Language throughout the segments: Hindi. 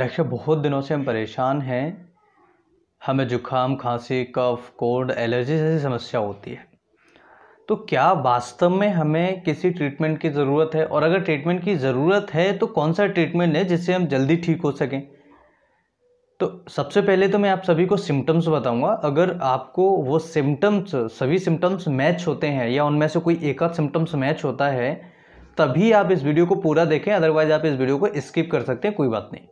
डॉक्टर बहुत दिनों से हम परेशान हैं हमें जुखाम खांसी कफ कोल्ड एलर्जी जैसी समस्या होती है तो क्या वास्तव में हमें किसी ट्रीटमेंट की ज़रूरत है और अगर ट्रीटमेंट की ज़रूरत है तो कौन सा ट्रीटमेंट है जिससे हम जल्दी ठीक हो सकें तो सबसे पहले तो मैं आप सभी को सिम्टम्स बताऊंगा अगर आपको वो सिम्टम्स सभी सिम्टम्स मैच होते हैं या उनमें से कोई एक आध सिम्टम्स मैच होता है तभी आप इस वीडियो को पूरा देखें अदरवाइज़ आप इस वीडियो को स्किप कर सकते हैं कोई बात नहीं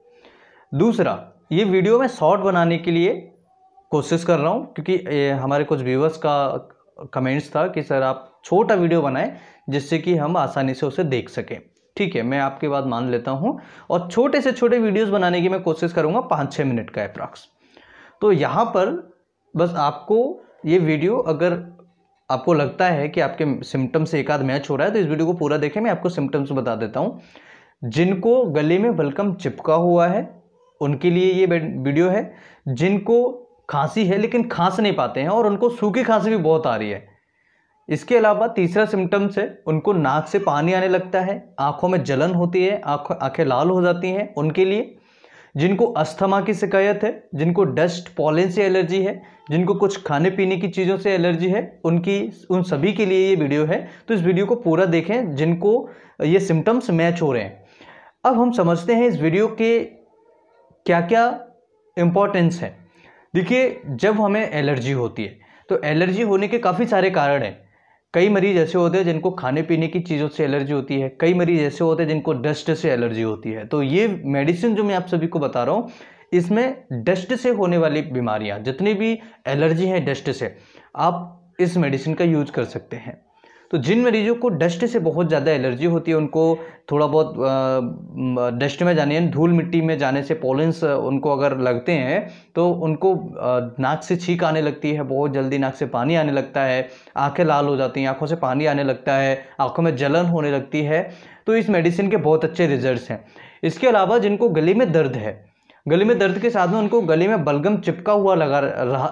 दूसरा ये वीडियो मैं शॉर्ट बनाने के लिए कोशिश कर रहा हूँ क्योंकि हमारे कुछ व्यूवर्स का कमेंट्स था कि सर आप छोटा वीडियो बनाएं जिससे कि हम आसानी से उसे देख सकें ठीक है मैं आपकी बात मान लेता हूँ और छोटे से छोटे वीडियोस बनाने की मैं कोशिश करूँगा पाँच छः मिनट का अप्रॉक्स तो यहाँ पर बस आपको ये वीडियो अगर आपको लगता है कि आपके सिम्टम्स एक आध मैच हो रहा है तो इस वीडियो को पूरा देखें मैं आपको सिम्टम्स बता देता हूँ जिनको गले में बलकम चिपका हुआ है उनके लिए ये वीडियो है जिनको खांसी है लेकिन खांस नहीं पाते हैं और उनको सूखी खांसी भी बहुत आ रही है इसके अलावा तीसरा सिम्टम्स है उनको नाक से पानी आने लगता है आँखों में जलन होती है आँख आँखें लाल हो जाती हैं उनके लिए जिनको अस्थमा की शिकायत है जिनको डस्ट पॉलिन से एलर्जी है जिनको कुछ खाने पीने की चीज़ों से एलर्जी है उनकी उन सभी के लिए ये वीडियो है तो इस वीडियो को पूरा देखें जिनको ये सिम्टम्स मैच हो रहे हैं अब हम समझते हैं इस वीडियो के क्या क्या इम्पोर्टेंस है देखिए जब हमें एलर्जी होती है तो एलर्जी होने के काफ़ी सारे कारण हैं कई मरीज ऐसे होते हैं जिनको खाने पीने की चीज़ों से एलर्जी होती है कई मरीज ऐसे होते हैं जिनको डस्ट से एलर्जी होती है तो ये मेडिसिन जो मैं आप सभी को बता रहा हूँ इसमें डस्ट से होने वाली बीमारियाँ जितनी भी एलर्जी हैं डस्ट से आप इस मेडिसिन का यूज कर सकते हैं तो जिन मरीजों को डस्ट से बहुत ज़्यादा एलर्जी होती है उनको थोड़ा बहुत डस्ट में जाने यानी धूल मिट्टी में जाने से पोलेंस उनको अगर लगते हैं तो उनको नाक से छींक आने लगती है बहुत जल्दी नाक से पानी आने लगता है आंखें लाल हो जाती हैं आंखों से पानी आने लगता है आंखों में जलन होने लगती है तो इस मेडिसिन के बहुत अच्छे रिज़ल्ट हैं इसके अलावा जिनको गले में दर्द है गले में दर्द के साथ में उनको गले में बलगम चिपका हुआ लगा रहा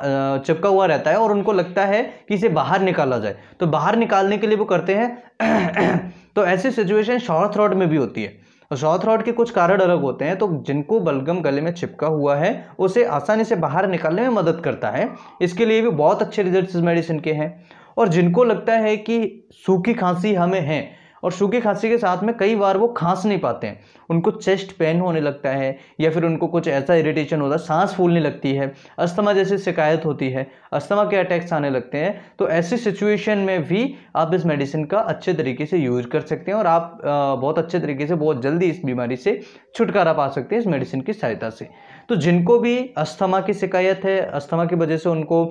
चिपका हुआ रहता है और उनको लगता है कि इसे बाहर निकाला जाए तो बाहर निकालने के लिए वो करते हैं तो ऐसी सिचुएशन शॉर्ट थ्रॉट में भी होती है और शॉर्ट थ्रॉट के कुछ कारण अलग होते हैं तो जिनको बलगम गले में चिपका हुआ है उसे आसानी से बाहर निकालने में मदद करता है इसके लिए भी बहुत अच्छे रिजल्ट इस मेडिसिन के हैं और जिनको लगता है कि सूखी खांसी हमें है और सूखी खांसी के साथ में कई बार वो खांस नहीं पाते हैं उनको चेस्ट पेन होने लगता है या फिर उनको कुछ ऐसा इरिटेशन होता है सांस फूलने लगती है अस्थमा जैसी शिकायत होती है अस्थमा के अटैक्स आने लगते हैं तो ऐसी सिचुएशन में भी आप इस मेडिसिन का अच्छे तरीके से यूज कर सकते हैं और आप बहुत अच्छे तरीके से बहुत जल्दी इस बीमारी से छुटकारा पा सकते हैं इस मेडिसिन की सहायता से तो जिनको भी अस्थमा की शिकायत है अस्थमा की वजह से उनको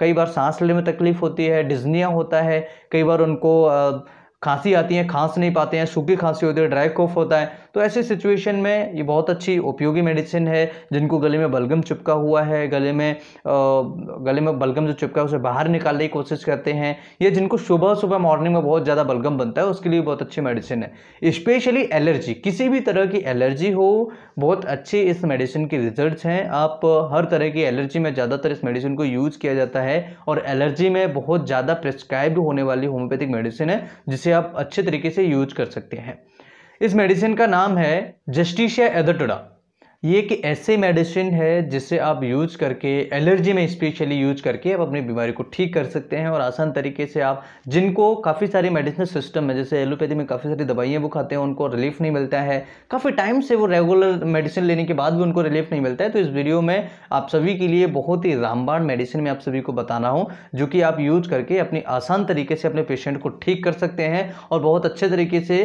कई बार सांस लेने में तकलीफ होती है डिजनिया होता है कई बार उनको आ, खांसी आती है खांस नहीं पाते हैं सूखी खांसी होती है ड्राई कॉफ होता है तो ऐसे सिचुएशन में ये बहुत अच्छी उपयोगी मेडिसिन है जिनको गले में बलगम चिपका हुआ है गले में गले में बलगम जो चिपका है उसे बाहर निकालने की कोशिश करते हैं या जिनको सुबह सुबह मॉर्निंग में बहुत ज़्यादा बलगम बनता है उसके लिए बहुत अच्छी मेडिसिन है स्पेशली एलर्जी किसी भी तरह की एलर्जी हो बहुत अच्छे इस मेडिसिन के रिजल्ट हैं आप हर तरह की एलर्जी में ज़्यादातर इस मेडिसिन को यूज़ किया जाता है और एलर्जी में बहुत ज़्यादा प्रिस्क्राइब होने वाली होम्योपैथिक मेडिसिन है जिसे आप अच्छे तरीके से यूज कर सकते हैं इस मेडिसिन का नाम है जस्टिशिया एदोटोडा ये कि ऐसे मेडिसिन है जिसे आप यूज करके एलर्जी में स्पेशली यूज करके आप अपनी बीमारी को ठीक कर सकते हैं और आसान तरीके से आप जिनको काफ़ी सारी मेडिसिन सिस्टम है जैसे एलोपैथी में काफ़ी सारी दवाइयाँ वो खाते हैं उनको रिलीफ नहीं मिलता है काफ़ी टाइम से वो रेगुलर मेडिसिन लेने के बाद भी उनको रिलीफ नहीं मिलता है तो इस वीडियो में आप सभी के लिए बहुत ही रामबाण मेडिसिन में आप सभी को बताना हूँ जो कि आप यूज करके अपनी आसान तरीके से अपने पेशेंट को ठीक कर सकते हैं और बहुत अच्छे तरीके से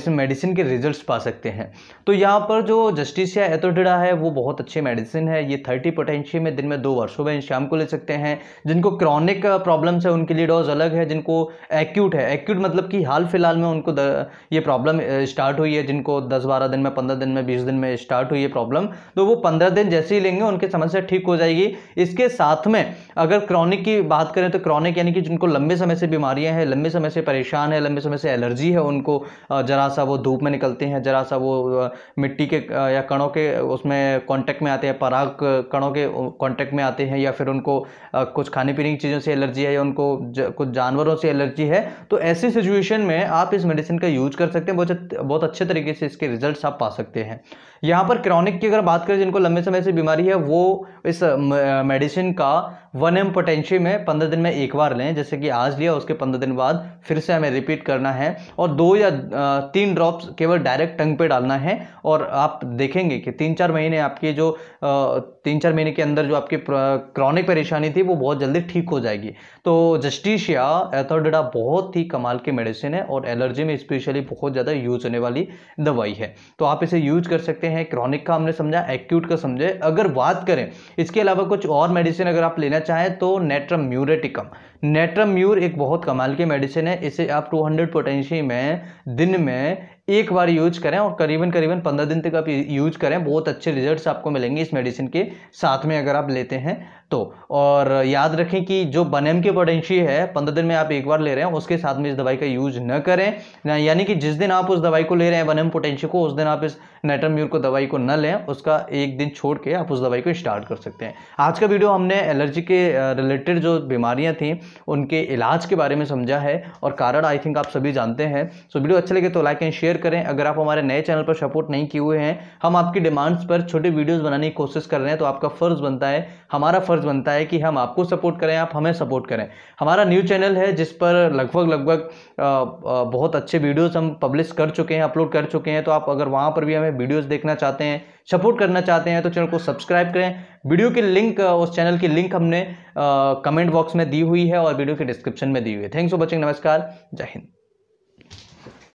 इस मेडिसिन के रिजल्ट पा सकते हैं तो यहाँ पर जो जस्टिसिया एथो एथोटिडा है वो बहुत अच्छी मेडिसिन है ये थर्टी पोटेंशियम में दिन में दो वर्षों में शाम को ले सकते हैं जिनको क्रॉनिक प्रॉब्लम्स है उनके लिए डोज अलग है जिनको एक्यूट है एक्यूट मतलब कि हाल फिलहाल में उनको ये प्रॉब्लम स्टार्ट हुई है जिनको दस बारह दिन में पंद्रह दिन में बीस दिन में स्टार्ट हुई है प्रॉब्लम तो वो पंद्रह दिन जैसे ही लेंगे उनकी समस्या ठीक हो जाएगी इसके साथ में अगर क्रॉनिक की बात करें तो क्रॉनिक यानी कि जिनको लंबे समय से बीमारियां हैं लंबे समय से परेशान है लंबे समय से एलर्जी है उनको जरा सा वो धूप में निकलते हैं जरा सा वो मिट्टी के या कणों के उसमें कांटेक्ट में आते हैं पराग कणों के कांटेक्ट में आते हैं या फिर उनको कुछ खाने पीने की चीज़ों से एलर्जी है या उनको कुछ जानवरों से एलर्जी है तो ऐसी सिचुएशन में आप इस मेडिसिन का यूज कर सकते हैं बहुत बहुत अच्छे तरीके से इसके रिजल्ट आप पा सकते हैं यहाँ पर क्रॉनिक की अगर बात करें जिनको लंबे समय से बीमारी है वो इस मेडिसिन का वन एम पोटेंशियम में पंद्रह दिन में एक बार लें जैसे कि आज लिया उसके पंद्रह दिन बाद फिर से हमें रिपीट करना है और दो या तीन ड्रॉप्स केवल डायरेक्ट टंग पे डालना है और आप देखेंगे कि तीन तीन चार महीने आपके जो तीन चार महीने के अंदर जो आपकी क्रॉनिक परेशानी थी वो बहुत जल्दी ठीक हो जाएगी तो जस्टिशिया एथोडा बहुत ही कमाल की मेडिसिन है और एलर्जी में स्पेशली बहुत ज़्यादा यूज होने वाली दवाई है तो आप इसे यूज कर सकते हैं क्रॉनिक का हमने समझा एक्यूट का समझे अगर बात करें इसके अलावा कुछ और मेडिसिन अगर आप लेना चाहें तो नेट्रम्यूरेटिकम नेट्रम्यूर एक बहुत कमाल की मेडिसिन है इसे आप 200 पोटेंशियम में दिन में एक बार यूज करें और करीबन करीबन 15 दिन तक आप यूज करें बहुत बहुत अच्छे रिजल्ट्स आपको मिलेंगे इस मेडिसिन के साथ में अगर आप लेते हैं तो और याद रखें कि जो बनेम के पोटेंशी है पंद्रह दिन में आप एक बार ले रहे हैं उसके साथ में इस दवाई का यूज न करें यानी कि जिस दिन आप उस दवाई को ले रहे हैं बनेम पोटेंशी को उस दिन आप इस नेटरम्यूर को दवाई को न लें उसका एक दिन छोड़ के आप उस दवाई को स्टार्ट कर सकते हैं आज का वीडियो हमने एलर्जी के रिलेटेड जो बीमारियाँ थी उनके इलाज के बारे में समझा है और कारण आई थिंक आप सभी जानते हैं सो वीडियो अच्छे लगे तो लाइक एंड शेयर करें अगर आप हमारे नए चैनल पर सपोर्ट नहीं किए हुए हैं हम आपकी डिमांड डिमांड्स पर छोटे वीडियोस बनाने की कोशिश कर रहे हैं तो आपका फ़र्ज़ बनता है हमारा फ़र्ज़ बनता है कि हम आपको सपोर्ट करें आप हमें सपोर्ट करें हमारा न्यूज़ चैनल है जिस पर लगभग लगभग बहुत अच्छे वीडियोस हम पब्लिश कर चुके हैं अपलोड कर चुके हैं तो आप अगर वहाँ पर भी हमें वीडियोस देखना चाहते हैं सपोर्ट करना चाहते हैं तो चैनल को सब्सक्राइब करें वीडियो की लिंक उस चैनल की लिंक हमने कमेंट बॉक्स में दी हुई है और वीडियो के डिस्क्रिप्शन में दी हुई है थैंक्स फॉर वॉचिंग नमस्कार जय हिंद